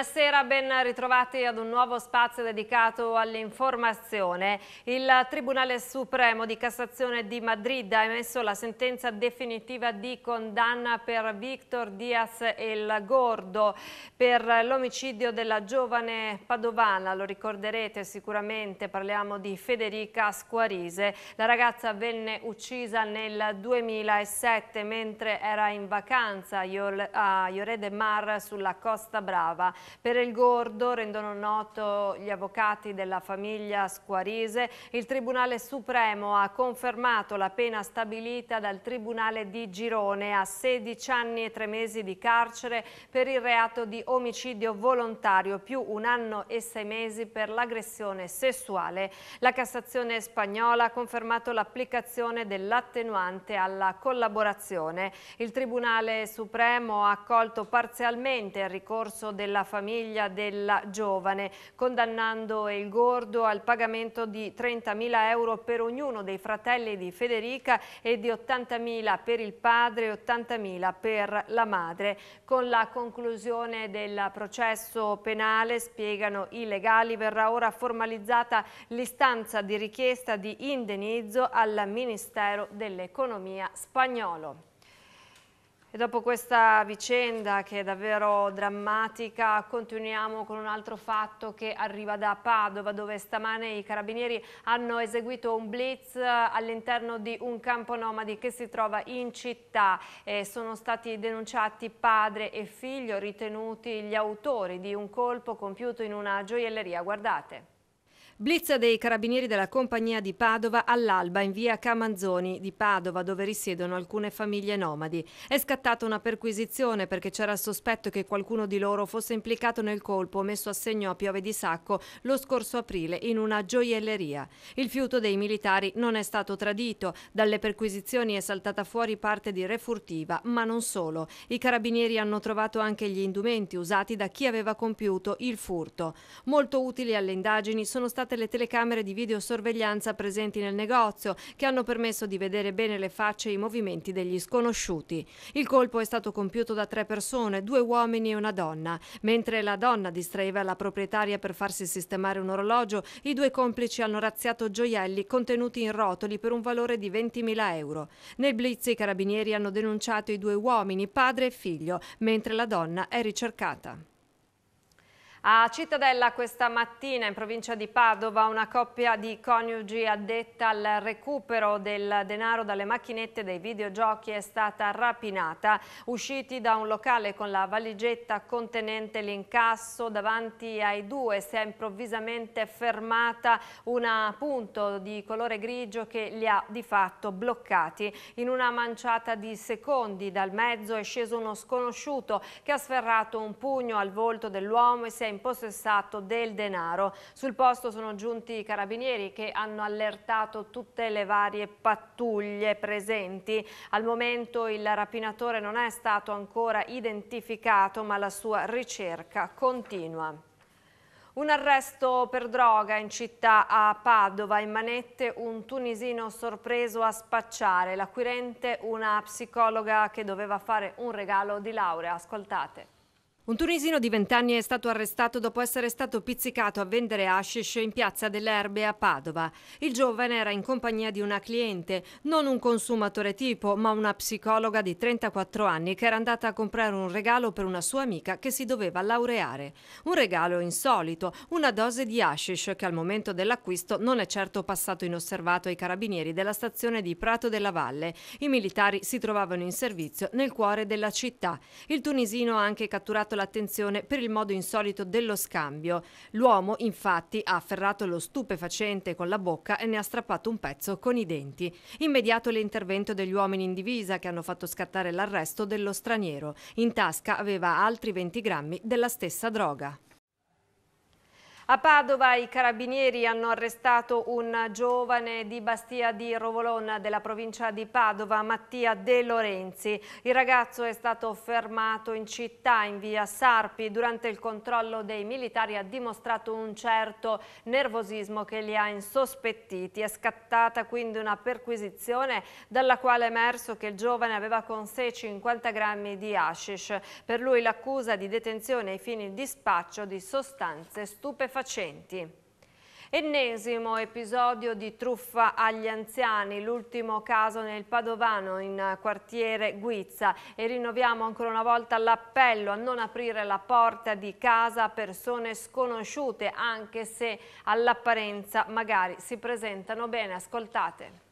Buonasera, ben ritrovati ad un nuovo spazio dedicato all'informazione. Il Tribunale Supremo di Cassazione di Madrid ha emesso la sentenza definitiva di condanna per Victor Diaz El Gordo per l'omicidio della giovane padovana. Lo ricorderete sicuramente, parliamo di Federica Squarise. La ragazza venne uccisa nel 2007 mentre era in vacanza a Iore de Mar sulla Costa Brava. Per il Gordo rendono noto gli avvocati della famiglia Squarise. Il Tribunale Supremo ha confermato la pena stabilita dal Tribunale di Girone a 16 anni e 3 mesi di carcere per il reato di omicidio volontario più un anno e 6 mesi per l'aggressione sessuale. La Cassazione spagnola ha confermato l'applicazione dell'attenuante alla collaborazione. Il Tribunale Supremo ha accolto parzialmente il ricorso della famiglia famiglia della giovane, condannando il Gordo al pagamento di 30.000 euro per ognuno dei fratelli di Federica e di 80.000 per il padre e 80.000 per la madre. Con la conclusione del processo penale, spiegano i legali, verrà ora formalizzata l'istanza di richiesta di indenizzo al Ministero dell'Economia spagnolo. E dopo questa vicenda che è davvero drammatica continuiamo con un altro fatto che arriva da Padova dove stamane i carabinieri hanno eseguito un blitz all'interno di un campo nomadi che si trova in città. E sono stati denunciati padre e figlio ritenuti gli autori di un colpo compiuto in una gioielleria. Guardate. Blitz dei carabinieri della compagnia di Padova all'alba in via Camanzoni di Padova dove risiedono alcune famiglie nomadi. È scattata una perquisizione perché c'era il sospetto che qualcuno di loro fosse implicato nel colpo messo a segno a Piove di Sacco lo scorso aprile in una gioielleria. Il fiuto dei militari non è stato tradito, dalle perquisizioni è saltata fuori parte di refurtiva, ma non solo. I carabinieri hanno trovato anche gli indumenti usati da chi aveva compiuto il furto. Molto utili alle indagini sono state state le telecamere di videosorveglianza presenti nel negozio, che hanno permesso di vedere bene le facce e i movimenti degli sconosciuti. Il colpo è stato compiuto da tre persone, due uomini e una donna. Mentre la donna distraeva la proprietaria per farsi sistemare un orologio, i due complici hanno razziato gioielli contenuti in rotoli per un valore di 20.000 euro. Nel blitz i carabinieri hanno denunciato i due uomini, padre e figlio, mentre la donna è ricercata. A Cittadella questa mattina in provincia di Padova una coppia di coniugi addetta al recupero del denaro dalle macchinette dei videogiochi è stata rapinata. Usciti da un locale con la valigetta contenente l'incasso davanti ai due si è improvvisamente fermata una punto di colore grigio che li ha di fatto bloccati. In una manciata di secondi dal mezzo è sceso uno sconosciuto che ha sferrato un pugno al volto dell'uomo e si è impossessato del denaro. Sul posto sono giunti i carabinieri che hanno allertato tutte le varie pattuglie presenti. Al momento il rapinatore non è stato ancora identificato ma la sua ricerca continua. Un arresto per droga in città a Padova, in manette un tunisino sorpreso a spacciare, l'acquirente una psicologa che doveva fare un regalo di laurea. Ascoltate. Un tunisino di 20 anni è stato arrestato dopo essere stato pizzicato a vendere hashish in piazza delle Erbe a Padova. Il giovane era in compagnia di una cliente, non un consumatore tipo, ma una psicologa di 34 anni che era andata a comprare un regalo per una sua amica che si doveva laureare. Un regalo insolito, una dose di hashish che al momento dell'acquisto non è certo passato inosservato ai carabinieri della stazione di Prato della Valle. I militari si trovavano in servizio nel cuore della città. Il tunisino ha anche catturato la l'attenzione per il modo insolito dello scambio. L'uomo, infatti, ha afferrato lo stupefacente con la bocca e ne ha strappato un pezzo con i denti. Immediato l'intervento degli uomini in divisa che hanno fatto scattare l'arresto dello straniero. In tasca aveva altri 20 grammi della stessa droga. A Padova i carabinieri hanno arrestato un giovane di Bastia di Rovolon della provincia di Padova, Mattia De Lorenzi. Il ragazzo è stato fermato in città in via Sarpi. Durante il controllo dei militari ha dimostrato un certo nervosismo che li ha insospettiti. È scattata quindi una perquisizione dalla quale è emerso che il giovane aveva con sé 50 grammi di hashish. Per lui l'accusa di detenzione ai fini di spaccio di sostanze stupefacenti stupefacenti. Ennesimo episodio di truffa agli anziani, l'ultimo caso nel Padovano in quartiere Guizza e rinnoviamo ancora una volta l'appello a non aprire la porta di casa a persone sconosciute anche se all'apparenza magari si presentano bene, ascoltate.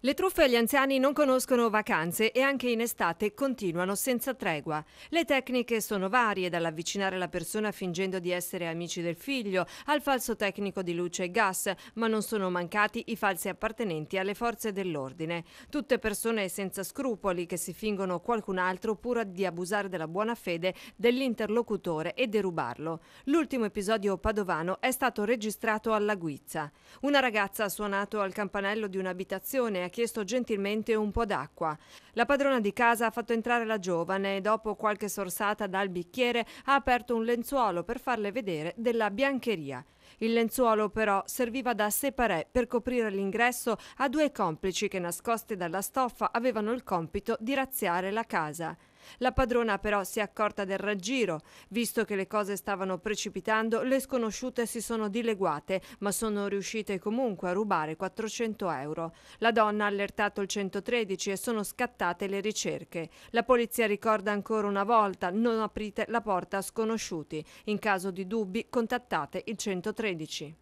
Le truffe agli anziani non conoscono vacanze e anche in estate continuano senza tregua. Le tecniche sono varie, dall'avvicinare la persona fingendo di essere amici del figlio, al falso tecnico di luce e gas, ma non sono mancati i falsi appartenenti alle forze dell'ordine. Tutte persone senza scrupoli che si fingono qualcun altro pur di abusare della buona fede dell'interlocutore e derubarlo. L'ultimo episodio padovano è stato registrato alla Guizza. Una ragazza ha suonato al campanello di un'abitazione ha chiesto gentilmente un po' d'acqua. La padrona di casa ha fatto entrare la giovane e dopo qualche sorsata dal bicchiere ha aperto un lenzuolo per farle vedere della biancheria. Il lenzuolo però serviva da separè per coprire l'ingresso a due complici che nascosti dalla stoffa avevano il compito di razziare la casa. La padrona però si è accorta del raggiro. Visto che le cose stavano precipitando, le sconosciute si sono dileguate, ma sono riuscite comunque a rubare 400 euro. La donna ha allertato il 113 e sono scattate le ricerche. La polizia ricorda ancora una volta non aprite la porta a sconosciuti. In caso di dubbi contattate il 113.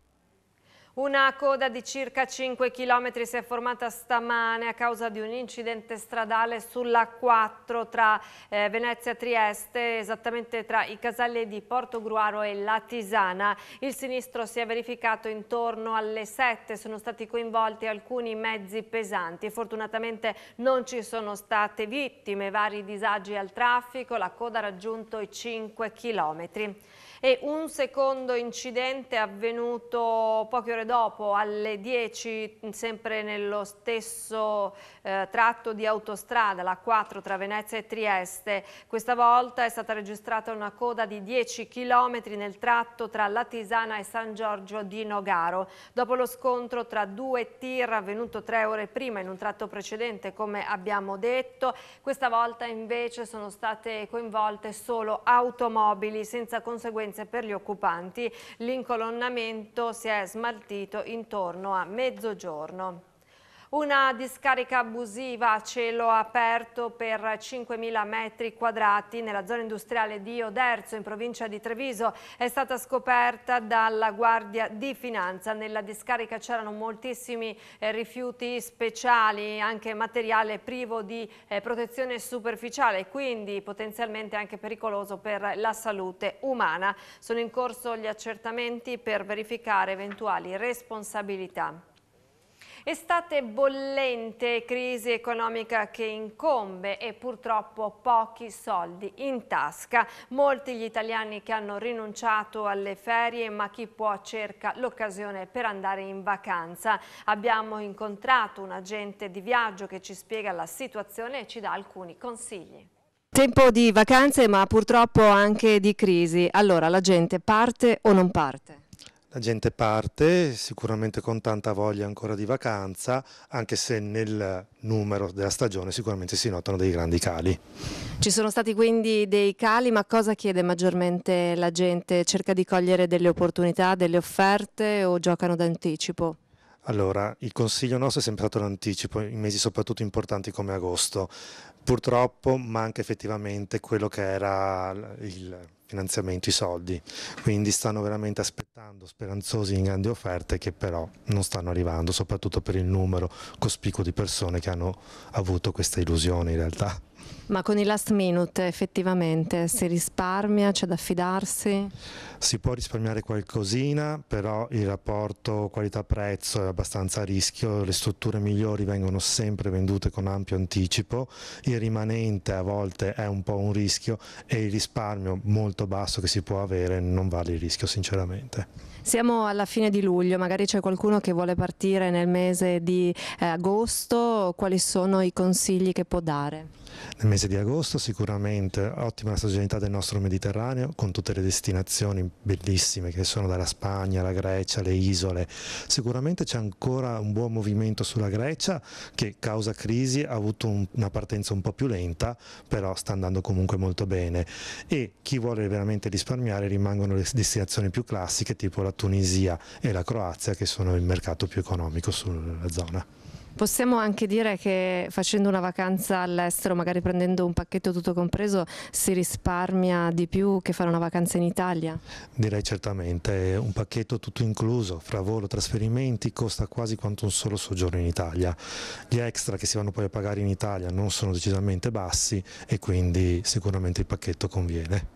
Una coda di circa 5 km si è formata stamane a causa di un incidente stradale sulla 4 tra eh, Venezia e Trieste, esattamente tra i caselli di Porto Gruaro e La Tisana. Il sinistro si è verificato intorno alle 7, sono stati coinvolti alcuni mezzi pesanti. Fortunatamente non ci sono state vittime, vari disagi al traffico, la coda ha raggiunto i 5 chilometri e un secondo incidente avvenuto poche ore dopo alle 10 sempre nello stesso eh, tratto di autostrada, la 4 tra Venezia e Trieste. Questa volta è stata registrata una coda di 10 km nel tratto tra la Tisana e San Giorgio di Nogaro. Dopo lo scontro tra due tir avvenuto tre ore prima in un tratto precedente, come abbiamo detto, questa volta invece sono state coinvolte solo automobili senza conseguenze sofferenze per gli occupanti. L'incolonnamento si è smaltito intorno a mezzogiorno. Una discarica abusiva a cielo aperto per 5.000 metri quadrati nella zona industriale di Oderzo in provincia di Treviso è stata scoperta dalla Guardia di Finanza. Nella discarica c'erano moltissimi eh, rifiuti speciali, anche materiale privo di eh, protezione superficiale, quindi potenzialmente anche pericoloso per la salute umana. Sono in corso gli accertamenti per verificare eventuali responsabilità. Estate bollente, crisi economica che incombe e purtroppo pochi soldi in tasca. Molti gli italiani che hanno rinunciato alle ferie ma chi può cerca l'occasione per andare in vacanza. Abbiamo incontrato un agente di viaggio che ci spiega la situazione e ci dà alcuni consigli. Tempo di vacanze ma purtroppo anche di crisi. Allora la gente parte o non parte? La gente parte sicuramente con tanta voglia ancora di vacanza, anche se nel numero della stagione sicuramente si notano dei grandi cali. Ci sono stati quindi dei cali, ma cosa chiede maggiormente la gente? Cerca di cogliere delle opportunità, delle offerte o giocano d'anticipo? Allora, il consiglio nostro è sempre stato l'anticipo, in mesi soprattutto importanti come agosto. Purtroppo manca effettivamente quello che era il finanziamento, i soldi, quindi stanno veramente aspettando aspettando speranzosi in grandi offerte che però non stanno arrivando, soprattutto per il numero cospicuo di persone che hanno avuto questa illusione in realtà. Ma con i last minute effettivamente si risparmia, c'è da fidarsi? Si può risparmiare qualcosina, però il rapporto qualità-prezzo è abbastanza a rischio, le strutture migliori vengono sempre vendute con ampio anticipo, il rimanente a volte è un po' un rischio e il risparmio molto basso che si può avere non vale il rischio sinceramente. Siamo alla fine di luglio, magari c'è qualcuno che vuole partire nel mese di eh, agosto, quali sono i consigli che può dare? Nel mese di agosto sicuramente ottima la stagionalità del nostro Mediterraneo con tutte le destinazioni bellissime che sono dalla Spagna, la Grecia, le isole. Sicuramente c'è ancora un buon movimento sulla Grecia che causa crisi ha avuto un, una partenza un po' più lenta però sta andando comunque molto bene e chi vuole veramente risparmiare rimangono le destinazioni più classiche tipo la Tunisia e la Croazia che sono il mercato più economico sulla zona. Possiamo anche dire che facendo una vacanza all'estero, magari prendendo un pacchetto tutto compreso, si risparmia di più che fare una vacanza in Italia? Direi certamente, un pacchetto tutto incluso, fra volo, e trasferimenti, costa quasi quanto un solo soggiorno in Italia. Gli extra che si vanno poi a pagare in Italia non sono decisamente bassi e quindi sicuramente il pacchetto conviene.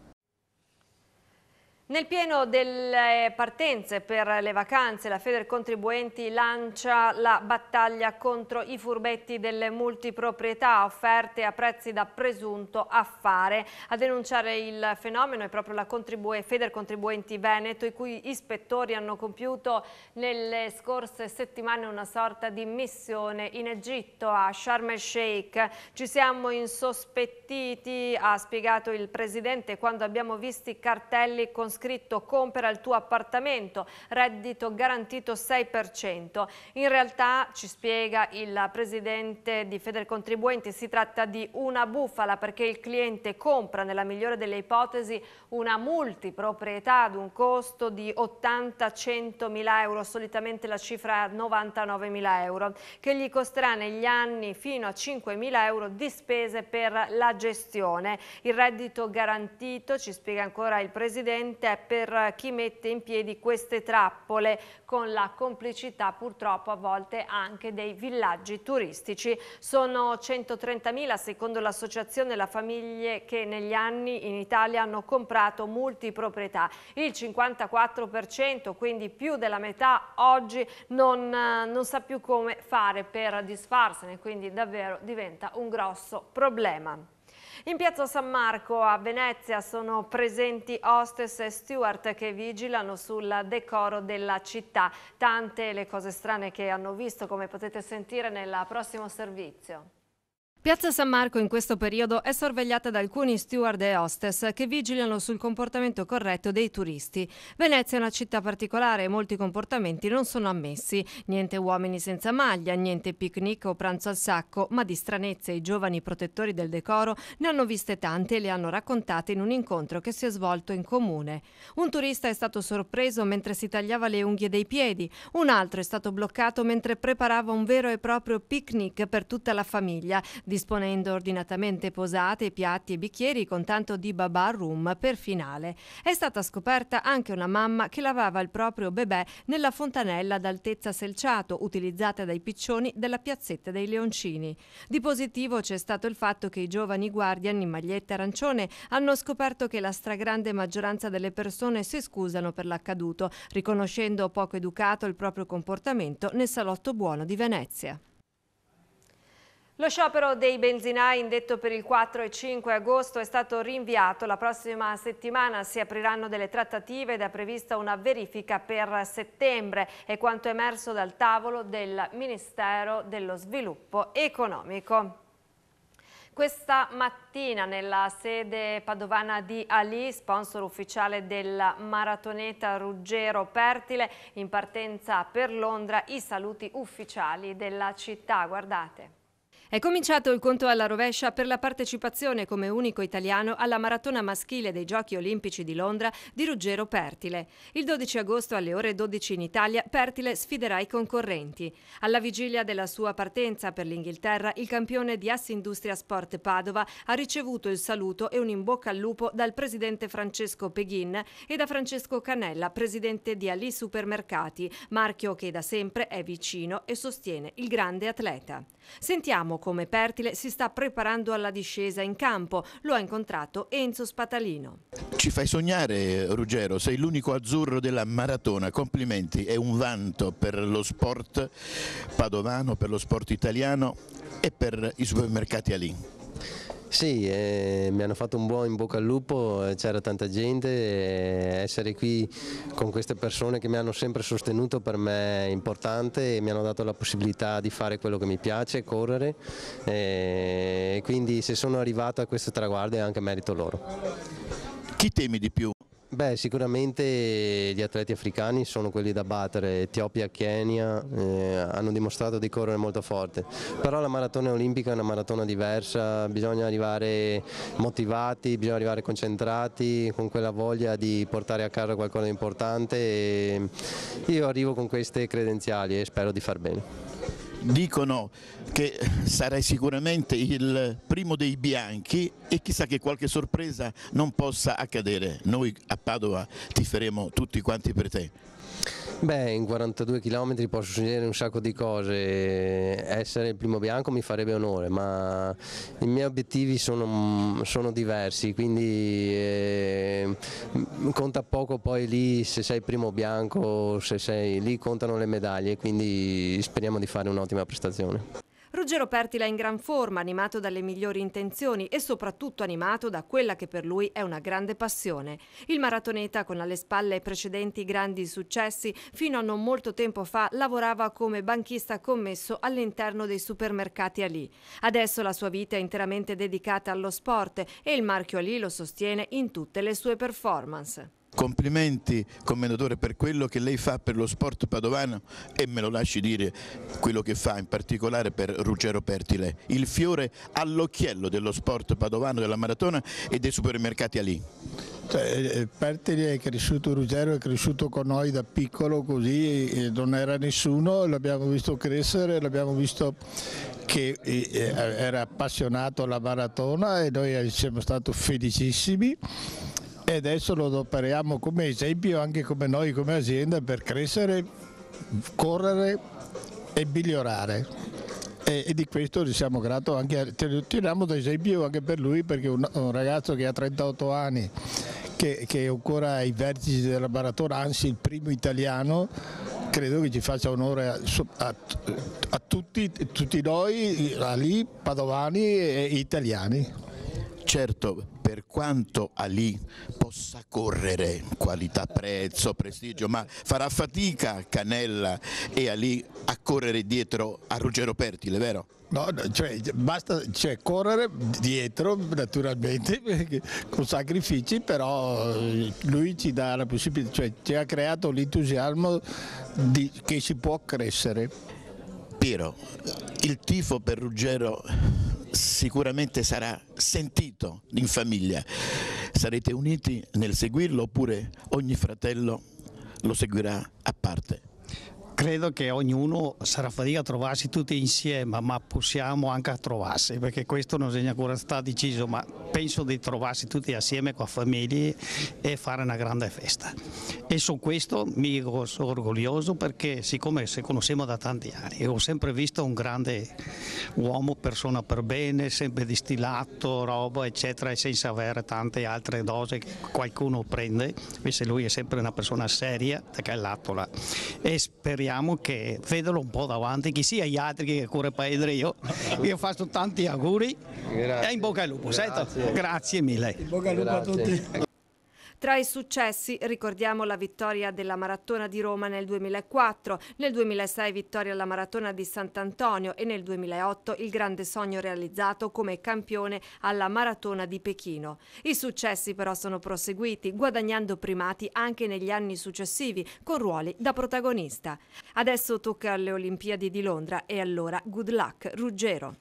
Nel pieno delle partenze per le vacanze, la Feder Contribuenti lancia la battaglia contro i furbetti delle multiproprietà offerte a prezzi da presunto affare. A denunciare il fenomeno è proprio la Contribue, Feder Contribuenti Veneto, i cui ispettori hanno compiuto nelle scorse settimane una sorta di missione in Egitto a Sharm el Sheikh. Ci siamo insospettiti, ha spiegato il Presidente, quando abbiamo visto i cartelli con scritto compra il tuo appartamento, reddito garantito 6%. In realtà, ci spiega il presidente di Federcontribuenti, si tratta di una bufala perché il cliente compra nella migliore delle ipotesi una multiproprietà ad un costo di 80-100 mila euro, solitamente la cifra è 99 mila euro, che gli costerà negli anni fino a 5 mila euro di spese per la gestione. Il reddito garantito, ci spiega ancora il presidente, c'è per chi mette in piedi queste trappole con la complicità purtroppo a volte anche dei villaggi turistici. Sono 130.000 secondo l'associazione la famiglie che negli anni in Italia hanno comprato multiproprietà. Il 54% quindi più della metà oggi non, non sa più come fare per disfarsene quindi davvero diventa un grosso problema. In piazza San Marco a Venezia sono presenti hostess e steward che vigilano sul decoro della città. Tante le cose strane che hanno visto come potete sentire nel prossimo servizio. Piazza San Marco in questo periodo è sorvegliata da alcuni steward e hostess che vigilano sul comportamento corretto dei turisti. Venezia è una città particolare e molti comportamenti non sono ammessi. Niente uomini senza maglia, niente picnic o pranzo al sacco, ma di stranezze i giovani protettori del decoro ne hanno viste tante e le hanno raccontate in un incontro che si è svolto in comune. Un turista è stato sorpreso mentre si tagliava le unghie dei piedi, un altro è stato bloccato mentre preparava un vero e proprio picnic per tutta la famiglia disponendo ordinatamente posate, piatti e bicchieri con tanto di babà room per finale. È stata scoperta anche una mamma che lavava il proprio bebè nella fontanella d'altezza selciato utilizzata dai piccioni della piazzetta dei Leoncini. Di positivo c'è stato il fatto che i giovani guardian in maglietta arancione hanno scoperto che la stragrande maggioranza delle persone si scusano per l'accaduto, riconoscendo poco educato il proprio comportamento nel salotto buono di Venezia. Lo sciopero dei benzinai indetto per il 4 e 5 agosto è stato rinviato. La prossima settimana si apriranno delle trattative ed è prevista una verifica per settembre. È quanto emerso dal tavolo del Ministero dello Sviluppo Economico. Questa mattina nella sede padovana di Ali, sponsor ufficiale della maratoneta Ruggero Pertile, in partenza per Londra i saluti ufficiali della città. Guardate. È cominciato il conto alla rovescia per la partecipazione come unico italiano alla maratona maschile dei Giochi Olimpici di Londra di Ruggero Pertile. Il 12 agosto alle ore 12 in Italia Pertile sfiderà i concorrenti. Alla vigilia della sua partenza per l'Inghilterra il campione di Assindustria Sport Padova ha ricevuto il saluto e un in bocca al lupo dal presidente Francesco Peghin e da Francesco Canella, presidente di Ali Supermercati, marchio che da sempre è vicino e sostiene il grande atleta. Sentiamo come Pertile si sta preparando alla discesa in campo. Lo ha incontrato Enzo Spatalino. Ci fai sognare Ruggero, sei l'unico azzurro della maratona, complimenti, è un vanto per lo sport padovano, per lo sport italiano e per i supermercati Alì. Sì, eh, mi hanno fatto un buon in bocca al lupo, eh, c'era tanta gente e eh, essere qui con queste persone che mi hanno sempre sostenuto per me è importante e mi hanno dato la possibilità di fare quello che mi piace, correre eh, e quindi se sono arrivato a questo traguardo è anche merito loro. Chi temi di più? Beh, sicuramente gli atleti africani sono quelli da battere, Etiopia, Kenya, eh, hanno dimostrato di correre molto forte, però la maratona olimpica è una maratona diversa, bisogna arrivare motivati, bisogna arrivare concentrati, con quella voglia di portare a casa qualcosa di importante e io arrivo con queste credenziali e spero di far bene dicono che sarai sicuramente il primo dei bianchi e chissà che qualche sorpresa non possa accadere. Noi a Padova ti faremo tutti quanti per te. Beh, in 42 km può succedere un sacco di cose, essere il primo bianco mi farebbe onore, ma i miei obiettivi sono, sono diversi, quindi eh, conta poco poi lì se sei primo bianco, se sei lì contano le medaglie, quindi speriamo di fare un'ottima prestazione. Ruggero Pertila in gran forma, animato dalle migliori intenzioni e soprattutto animato da quella che per lui è una grande passione. Il maratoneta, con alle spalle precedenti grandi successi, fino a non molto tempo fa lavorava come banchista commesso all'interno dei supermercati Ali. Adesso la sua vita è interamente dedicata allo sport e il marchio Ali lo sostiene in tutte le sue performance complimenti commendatore per quello che lei fa per lo sport padovano e me lo lasci dire quello che fa in particolare per Ruggero Pertile, il fiore all'occhiello dello sport padovano, della maratona e dei supermercati Alì. Cioè, eh, Pertile è cresciuto, Ruggero è cresciuto con noi da piccolo così, non era nessuno, l'abbiamo visto crescere, l'abbiamo visto che eh, eh, era appassionato alla maratona e noi siamo stati felicissimi e adesso lo adoperiamo come esempio anche come noi come azienda per crescere, correre e migliorare. E, e di questo gli siamo grati anche, a, te lo tiriamo da esempio anche per lui perché un, un ragazzo che ha 38 anni che, che, è ancora ai vertici della maratona, anzi il primo italiano, credo che ci faccia onore a, a, a tutti, tutti, noi, a lì, padovani e italiani. Certo, per quanto Ali possa correre, qualità, prezzo, prestigio, ma farà fatica Canella e Ali a correre dietro a Ruggero Pertile, vero? No, cioè, basta cioè, correre dietro naturalmente con sacrifici, però eh, lui ci dà la possibilità, cioè, ci ha creato l'entusiasmo che si può crescere. Piero, il tifo per Ruggero sicuramente sarà sentito in famiglia. Sarete uniti nel seguirlo oppure ogni fratello lo seguirà a parte? credo che ognuno sarà fatica a trovarsi tutti insieme, ma possiamo anche trovarsi, perché questo non è ancora stato deciso, ma penso di trovarsi tutti assieme con la famiglia e fare una grande festa. E su questo mi sono orgoglioso perché siccome ci conosciamo da tanti anni, ho sempre visto un grande uomo, persona per bene, sempre distillato, roba, eccetera, e senza avere tante altre dose che qualcuno prende, invece lui è sempre una persona seria da che lato là. E speriamo speriamo che vedano un po' davanti, che sia gli altri che corre Pedro io. Io faccio tanti auguri Grazie. e in bocca al lupo, Grazie, Grazie mille. In bocca al lupo a tutti. Tra i successi ricordiamo la vittoria della Maratona di Roma nel 2004, nel 2006 vittoria alla Maratona di Sant'Antonio e nel 2008 il grande sogno realizzato come campione alla Maratona di Pechino. I successi però sono proseguiti, guadagnando primati anche negli anni successivi, con ruoli da protagonista. Adesso tocca alle Olimpiadi di Londra e allora good luck Ruggero.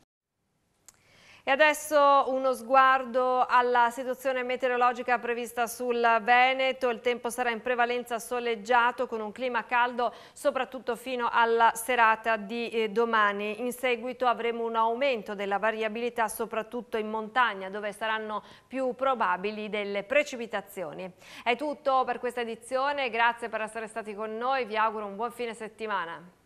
E adesso uno sguardo alla situazione meteorologica prevista sul Veneto. Il tempo sarà in prevalenza soleggiato con un clima caldo soprattutto fino alla serata di eh, domani. In seguito avremo un aumento della variabilità soprattutto in montagna dove saranno più probabili delle precipitazioni. È tutto per questa edizione, grazie per essere stati con noi, vi auguro un buon fine settimana.